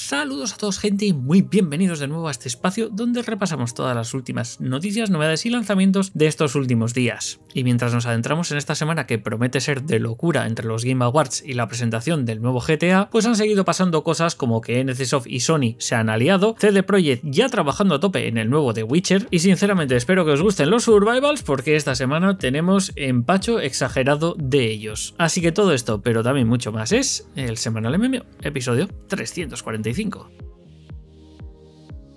Saludos a todos gente y muy bienvenidos de nuevo a este espacio donde repasamos todas las últimas noticias, novedades y lanzamientos de estos últimos días. Y mientras nos adentramos en esta semana que promete ser de locura entre los Game Awards y la presentación del nuevo GTA, pues han seguido pasando cosas como que NCSoft y Sony se han aliado, CD Projekt ya trabajando a tope en el nuevo The Witcher y sinceramente espero que os gusten los survivals porque esta semana tenemos empacho exagerado de ellos. Así que todo esto, pero también mucho más, es el semanal MMO, episodio 340. 5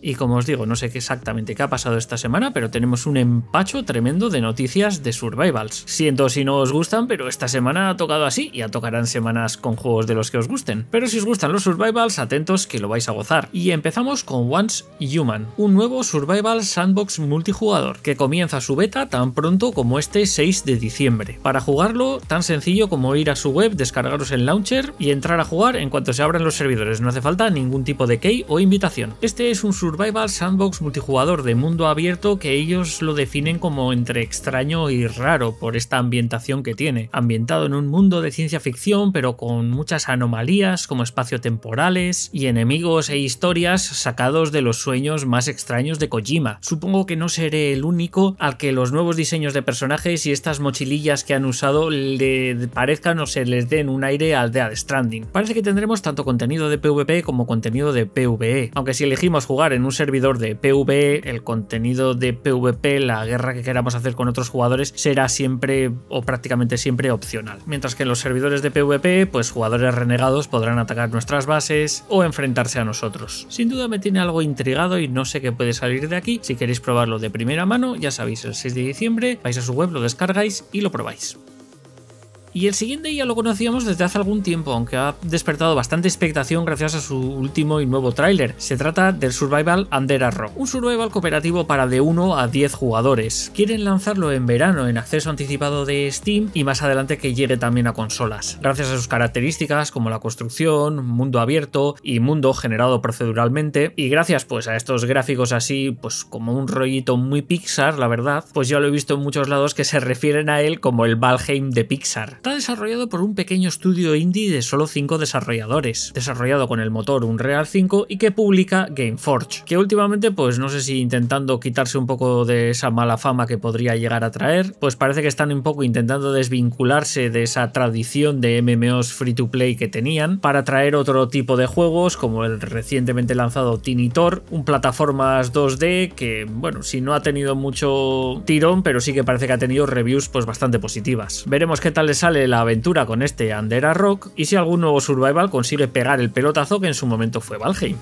y como os digo, no sé exactamente qué ha pasado esta semana, pero tenemos un empacho tremendo de noticias de Survivals. Siento si no os gustan, pero esta semana ha tocado así ya tocarán semanas con juegos de los que os gusten. Pero si os gustan los Survivals, atentos que lo vais a gozar. Y empezamos con Once Human, un nuevo Survival Sandbox multijugador que comienza su beta tan pronto como este 6 de diciembre. Para jugarlo, tan sencillo como ir a su web, descargaros el launcher y entrar a jugar en cuanto se abran los servidores. No hace falta ningún tipo de key o invitación. Este es un survival sandbox multijugador de mundo abierto que ellos lo definen como entre extraño y raro por esta ambientación que tiene, ambientado en un mundo de ciencia ficción pero con muchas anomalías como espacio-temporales y enemigos e historias sacados de los sueños más extraños de Kojima. Supongo que no seré el único al que los nuevos diseños de personajes y estas mochilillas que han usado le parezcan o se les den un aire al Dead Stranding. Parece que tendremos tanto contenido de PvP como contenido de PvE, aunque si elegimos jugar en un servidor de PvE, el contenido de PvP, la guerra que queramos hacer con otros jugadores, será siempre o prácticamente siempre opcional. Mientras que en los servidores de PvP, pues jugadores renegados podrán atacar nuestras bases o enfrentarse a nosotros. Sin duda me tiene algo intrigado y no sé qué puede salir de aquí. Si queréis probarlo de primera mano, ya sabéis, el 6 de diciembre vais a su web, lo descargáis y lo probáis. Y el siguiente ya lo conocíamos desde hace algún tiempo, aunque ha despertado bastante expectación gracias a su último y nuevo tráiler. Se trata del Survival Under a Rock, un survival cooperativo para de 1 a 10 jugadores. Quieren lanzarlo en verano en acceso anticipado de Steam y más adelante que llegue también a consolas. Gracias a sus características como la construcción, mundo abierto y mundo generado proceduralmente, y gracias pues a estos gráficos así, pues como un rollito muy Pixar, la verdad, pues ya lo he visto en muchos lados que se refieren a él como el Valheim de Pixar. Está desarrollado por un pequeño estudio indie de solo 5 desarrolladores, desarrollado con el motor Unreal 5 y que publica Gameforge, que últimamente pues no sé si intentando quitarse un poco de esa mala fama que podría llegar a traer, pues parece que están un poco intentando desvincularse de esa tradición de MMOs free to play que tenían para traer otro tipo de juegos como el recientemente lanzado Tinitor, un plataformas 2D que bueno, si no ha tenido mucho tirón, pero sí que parece que ha tenido reviews pues bastante positivas. Veremos qué tal les sale la aventura con este Andera Rock y si algún nuevo survival consigue pegar el pelotazo que en su momento fue Valheim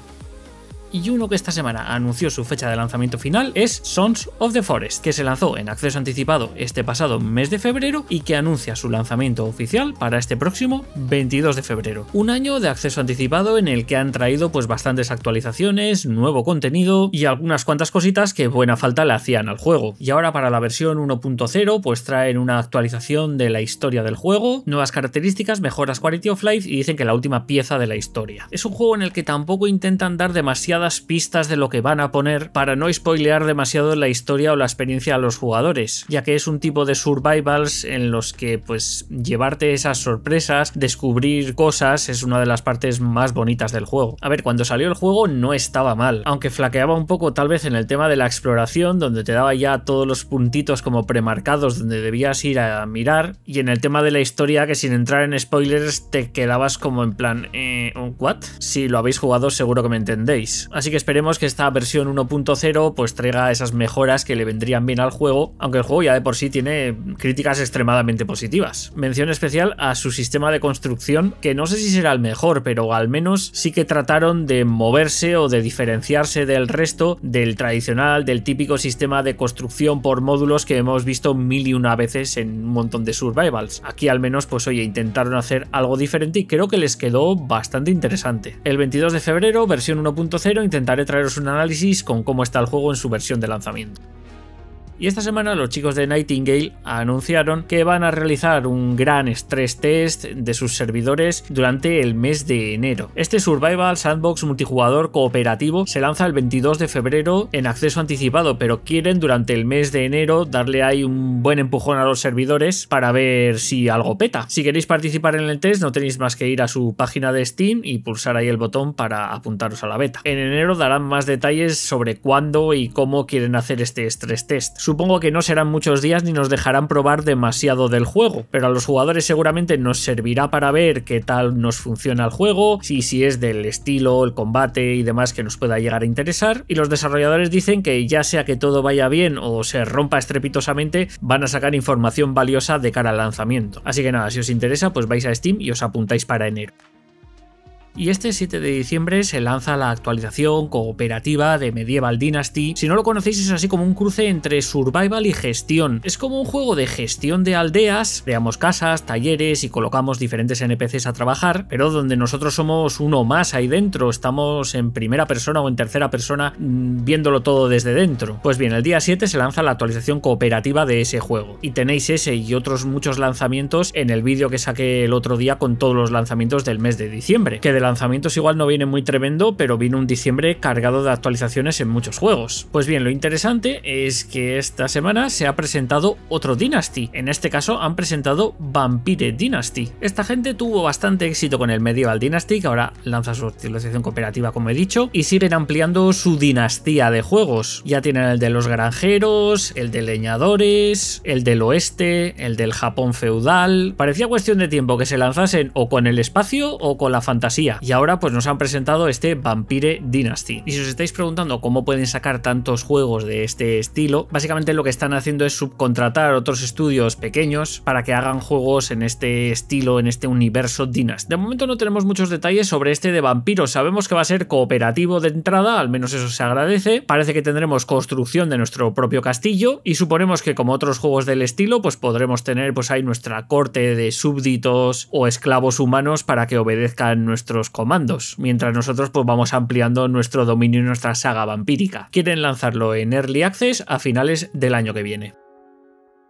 y uno que esta semana anunció su fecha de lanzamiento final es Sons of the Forest, que se lanzó en acceso anticipado este pasado mes de febrero y que anuncia su lanzamiento oficial para este próximo 22 de febrero. Un año de acceso anticipado en el que han traído pues bastantes actualizaciones, nuevo contenido y algunas cuantas cositas que buena falta le hacían al juego. Y ahora para la versión 1.0 pues traen una actualización de la historia del juego, nuevas características, mejoras quality of life y dicen que la última pieza de la historia. Es un juego en el que tampoco intentan dar demasiado pistas de lo que van a poner para no spoilear demasiado la historia o la experiencia a los jugadores, ya que es un tipo de survivals en los que pues llevarte esas sorpresas, descubrir cosas es una de las partes más bonitas del juego. A ver, cuando salió el juego no estaba mal, aunque flaqueaba un poco tal vez en el tema de la exploración, donde te daba ya todos los puntitos como premarcados donde debías ir a mirar, y en el tema de la historia que sin entrar en spoilers te quedabas como en plan, eh, what? Si lo habéis jugado seguro que me entendéis. Así que esperemos que esta versión 1.0 pues traiga esas mejoras que le vendrían bien al juego, aunque el juego ya de por sí tiene críticas extremadamente positivas. Mención especial a su sistema de construcción, que no sé si será el mejor, pero al menos sí que trataron de moverse o de diferenciarse del resto del tradicional, del típico sistema de construcción por módulos que hemos visto mil y una veces en un montón de survivals. Aquí al menos pues oye, intentaron hacer algo diferente y creo que les quedó bastante interesante. El 22 de febrero, versión 1.0, intentaré traeros un análisis con cómo está el juego en su versión de lanzamiento. Y esta semana los chicos de Nightingale anunciaron que van a realizar un gran stress test de sus servidores durante el mes de enero. Este Survival Sandbox multijugador cooperativo se lanza el 22 de febrero en acceso anticipado, pero quieren durante el mes de enero darle ahí un buen empujón a los servidores para ver si algo peta. Si queréis participar en el test no tenéis más que ir a su página de Steam y pulsar ahí el botón para apuntaros a la beta. En enero darán más detalles sobre cuándo y cómo quieren hacer este stress test. Supongo que no serán muchos días ni nos dejarán probar demasiado del juego, pero a los jugadores seguramente nos servirá para ver qué tal nos funciona el juego, si, si es del estilo, el combate y demás que nos pueda llegar a interesar, y los desarrolladores dicen que ya sea que todo vaya bien o se rompa estrepitosamente, van a sacar información valiosa de cara al lanzamiento. Así que nada, si os interesa, pues vais a Steam y os apuntáis para enero y este 7 de diciembre se lanza la actualización cooperativa de Medieval Dynasty. Si no lo conocéis es así como un cruce entre survival y gestión. Es como un juego de gestión de aldeas, creamos casas, talleres y colocamos diferentes NPCs a trabajar, pero donde nosotros somos uno más ahí dentro, estamos en primera persona o en tercera persona mm, viéndolo todo desde dentro. Pues bien, el día 7 se lanza la actualización cooperativa de ese juego y tenéis ese y otros muchos lanzamientos en el vídeo que saqué el otro día con todos los lanzamientos del mes de diciembre, que de la lanzamientos igual no viene muy tremendo, pero vino un diciembre cargado de actualizaciones en muchos juegos. Pues bien, lo interesante es que esta semana se ha presentado otro Dynasty. En este caso han presentado Vampire Dynasty. Esta gente tuvo bastante éxito con el Medieval Dynasty, que ahora lanza su actualización cooperativa como he dicho, y siguen ampliando su dinastía de juegos. Ya tienen el de los granjeros, el de leñadores, el del oeste, el del Japón feudal. Parecía cuestión de tiempo que se lanzasen o con el espacio o con la fantasía y ahora pues nos han presentado este Vampire Dynasty. Y si os estáis preguntando cómo pueden sacar tantos juegos de este estilo, básicamente lo que están haciendo es subcontratar otros estudios pequeños para que hagan juegos en este estilo, en este universo Dynasty. De momento no tenemos muchos detalles sobre este de vampiros. Sabemos que va a ser cooperativo de entrada, al menos eso se agradece. Parece que tendremos construcción de nuestro propio castillo y suponemos que como otros juegos del estilo, pues podremos tener pues ahí nuestra corte de súbditos o esclavos humanos para que obedezcan nuestro los comandos, mientras nosotros pues vamos ampliando nuestro dominio y nuestra saga vampírica. Quieren lanzarlo en Early Access a finales del año que viene.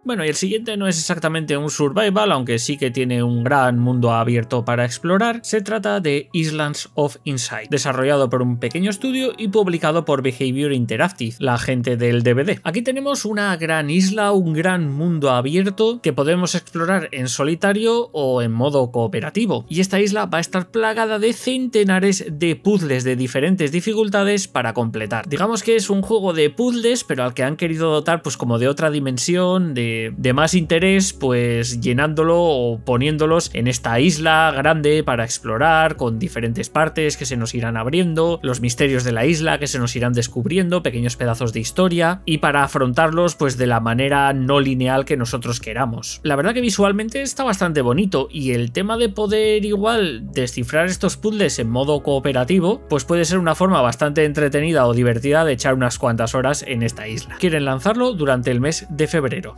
Bueno, y el siguiente no es exactamente un survival, aunque sí que tiene un gran mundo abierto para explorar. Se trata de Islands of Insight, desarrollado por un pequeño estudio y publicado por Behavior Interactive, la gente del DVD. Aquí tenemos una gran isla, un gran mundo abierto que podemos explorar en solitario o en modo cooperativo. Y esta isla va a estar plagada de centenares de puzzles de diferentes dificultades para completar. Digamos que es un juego de puzzles, pero al que han querido dotar pues como de otra dimensión, de eh, de, más interés, pues llenándolo o poniéndolos en esta isla grande para explorar, con diferentes partes que se nos irán abriendo, los misterios de la isla que se nos irán descubriendo, pequeños pedazos de historia, y para afrontarlos pues de la manera no lineal que nosotros queramos. La verdad que visualmente está bastante bonito, y el tema de poder igual descifrar estos puzzles en modo cooperativo, pues puede ser una forma bastante entretenida o divertida de echar unas cuantas horas en esta isla. Quieren lanzarlo durante el mes de febrero.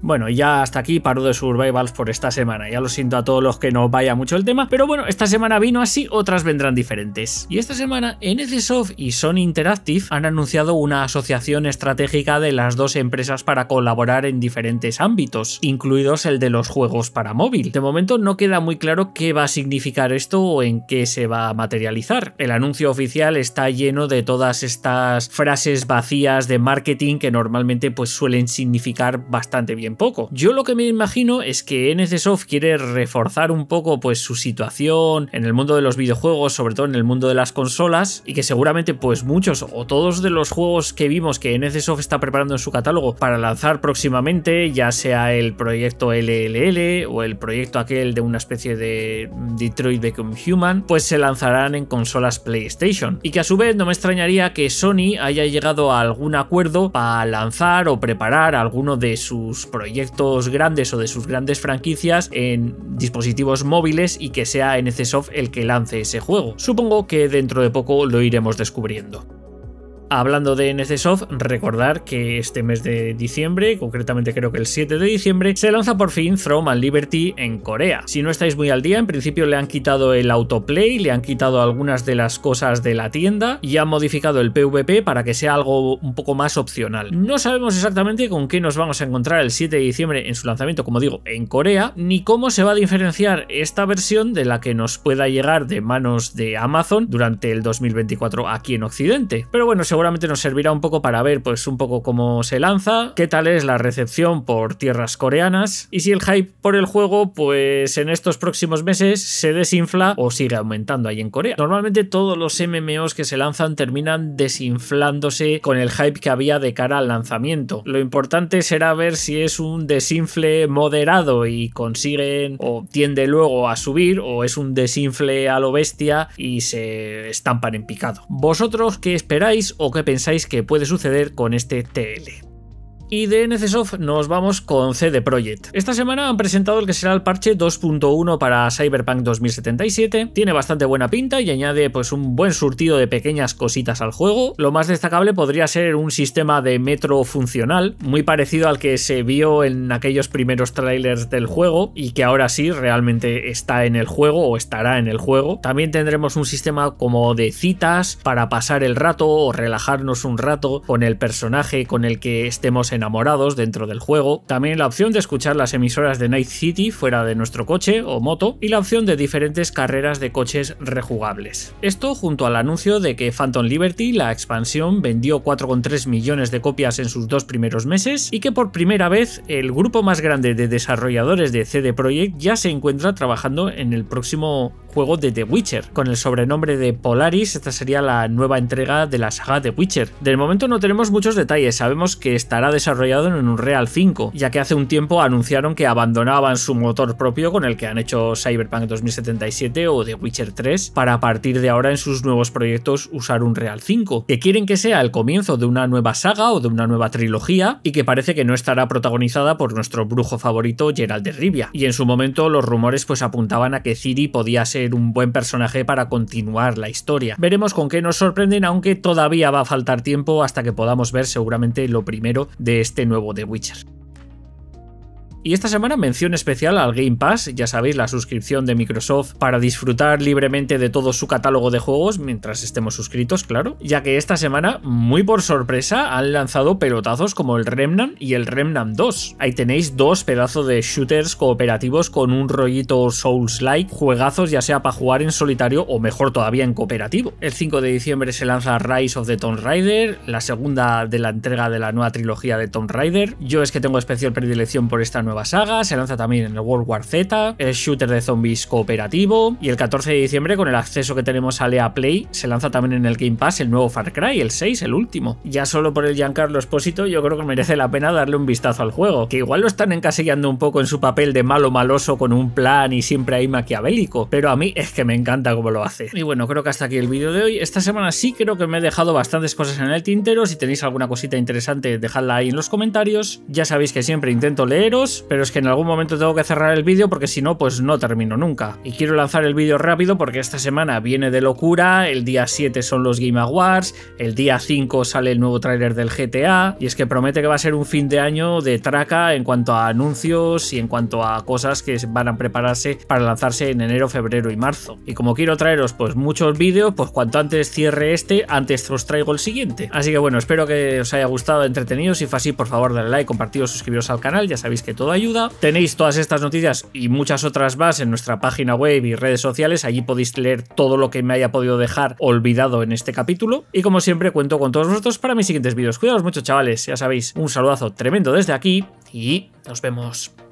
Bueno, ya hasta aquí paro de Survivals por esta semana. Ya lo siento a todos los que no vaya mucho el tema, pero bueno, esta semana vino así, otras vendrán diferentes. Y esta semana, NCSoft y Sony Interactive han anunciado una asociación estratégica de las dos empresas para colaborar en diferentes ámbitos, incluidos el de los juegos para móvil. De momento no queda muy claro qué va a significar esto o en qué se va a materializar. El anuncio oficial está lleno de todas estas frases vacías de marketing que normalmente pues suelen significar bastante bien poco. Yo lo que me imagino es que NCSoft quiere reforzar un poco pues su situación en el mundo de los videojuegos, sobre todo en el mundo de las consolas, y que seguramente pues muchos o todos de los juegos que vimos que NCSoft está preparando en su catálogo para lanzar próximamente, ya sea el proyecto LLL o el proyecto aquel de una especie de Detroit Become Human, pues se lanzarán en consolas PlayStation. Y que a su vez no me extrañaría que Sony haya llegado a algún acuerdo para lanzar o preparar alguno de sus proyectos proyectos grandes o de sus grandes franquicias en dispositivos móviles y que sea NCSoft el que lance ese juego. Supongo que dentro de poco lo iremos descubriendo. Hablando de NCSoft, recordar que este mes de diciembre, concretamente creo que el 7 de diciembre, se lanza por fin From and Liberty en Corea. Si no estáis muy al día, en principio le han quitado el autoplay, le han quitado algunas de las cosas de la tienda y han modificado el PvP para que sea algo un poco más opcional. No sabemos exactamente con qué nos vamos a encontrar el 7 de diciembre en su lanzamiento, como digo, en Corea, ni cómo se va a diferenciar esta versión de la que nos pueda llegar de manos de Amazon durante el 2024 aquí en Occidente. Pero bueno, seguramente nos servirá un poco para ver pues un poco cómo se lanza, qué tal es la recepción por tierras coreanas y si el hype por el juego pues en estos próximos meses se desinfla o sigue aumentando ahí en Corea. Normalmente todos los MMOs que se lanzan terminan desinflándose con el hype que había de cara al lanzamiento. Lo importante será ver si es un desinfle moderado y consiguen o tiende luego a subir o es un desinfle a lo bestia y se estampan en picado. ¿Vosotros qué esperáis o o qué pensáis que puede suceder con este TL. Y de NCSoft nos vamos con CD Projekt. Esta semana han presentado el que será el parche 2.1 para Cyberpunk 2077. Tiene bastante buena pinta y añade pues un buen surtido de pequeñas cositas al juego. Lo más destacable podría ser un sistema de metro funcional, muy parecido al que se vio en aquellos primeros trailers del juego y que ahora sí realmente está en el juego o estará en el juego. También tendremos un sistema como de citas para pasar el rato o relajarnos un rato con el personaje con el que estemos en enamorados dentro del juego, también la opción de escuchar las emisoras de Night City fuera de nuestro coche o moto y la opción de diferentes carreras de coches rejugables. Esto junto al anuncio de que Phantom Liberty, la expansión, vendió 4,3 millones de copias en sus dos primeros meses y que por primera vez el grupo más grande de desarrolladores de CD Projekt ya se encuentra trabajando en el próximo juego de The Witcher. Con el sobrenombre de Polaris, esta sería la nueva entrega de la saga The Witcher. Del momento no tenemos muchos detalles, sabemos que estará desarrollando desarrollado en un Real 5, ya que hace un tiempo anunciaron que abandonaban su motor propio con el que han hecho Cyberpunk 2077 o The Witcher 3 para a partir de ahora en sus nuevos proyectos usar un Real 5, que quieren que sea el comienzo de una nueva saga o de una nueva trilogía y que parece que no estará protagonizada por nuestro brujo favorito Gerald de Rivia. Y en su momento los rumores pues apuntaban a que Ciri podía ser un buen personaje para continuar la historia. Veremos con qué nos sorprenden, aunque todavía va a faltar tiempo hasta que podamos ver seguramente lo primero de este nuevo The Witcher. Y esta semana mención especial al Game Pass, ya sabéis, la suscripción de Microsoft para disfrutar libremente de todo su catálogo de juegos mientras estemos suscritos, claro, ya que esta semana, muy por sorpresa, han lanzado pelotazos como el Remnant y el Remnant 2. Ahí tenéis dos pedazos de shooters cooperativos con un rollito Souls-like, juegazos ya sea para jugar en solitario o mejor todavía en cooperativo. El 5 de diciembre se lanza Rise of the Tomb Raider, la segunda de la entrega de la nueva trilogía de Tomb Raider. Yo es que tengo especial predilección por esta nueva saga, se lanza también en el World War Z, el shooter de zombies cooperativo, y el 14 de diciembre, con el acceso que tenemos a Lea Play, se lanza también en el Game Pass el nuevo Far Cry, el 6, el último. Ya solo por el Giancarlo Espósito, yo creo que merece la pena darle un vistazo al juego, que igual lo están encasillando un poco en su papel de malo maloso con un plan y siempre ahí maquiavélico, pero a mí es que me encanta cómo lo hace. Y bueno, creo que hasta aquí el vídeo de hoy. Esta semana sí creo que me he dejado bastantes cosas en el tintero. Si tenéis alguna cosita interesante, dejadla ahí en los comentarios. Ya sabéis que siempre intento leeros pero es que en algún momento tengo que cerrar el vídeo porque si no, pues no termino nunca. Y quiero lanzar el vídeo rápido porque esta semana viene de locura, el día 7 son los Game Awards, el día 5 sale el nuevo tráiler del GTA, y es que promete que va a ser un fin de año de traca en cuanto a anuncios y en cuanto a cosas que van a prepararse para lanzarse en enero, febrero y marzo. Y como quiero traeros pues muchos vídeos, pues cuanto antes cierre este, antes os traigo el siguiente. Así que bueno, espero que os haya gustado, entretenido, si fue así por favor dale like, compartido, suscribiros al canal, ya sabéis que todo ayuda. Tenéis todas estas noticias y muchas otras más en nuestra página web y redes sociales. Allí podéis leer todo lo que me haya podido dejar olvidado en este capítulo. Y como siempre, cuento con todos vosotros para mis siguientes vídeos. cuidados mucho, chavales. Ya sabéis, un saludazo tremendo desde aquí y nos vemos.